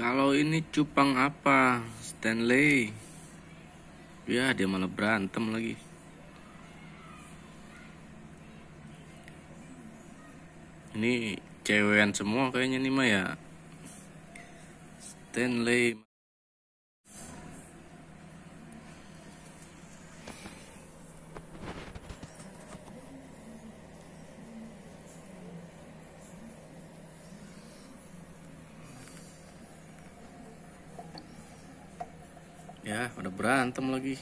Kalau ini cupang apa? Stanley. Ya, dia malah berantem lagi. Ini cewekan semua kayaknya nih Maya. Stanley. ya pada berantem lagi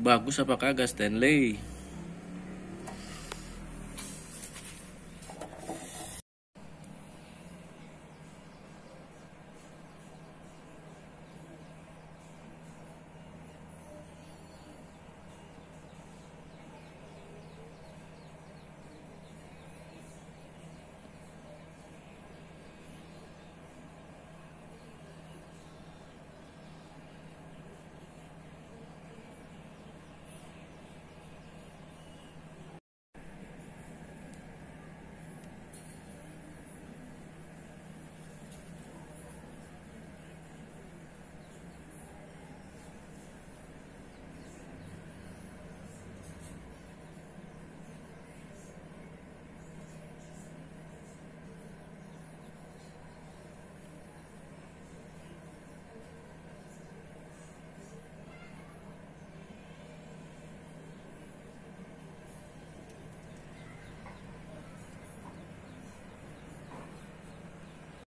bagus apakah kagak Stanley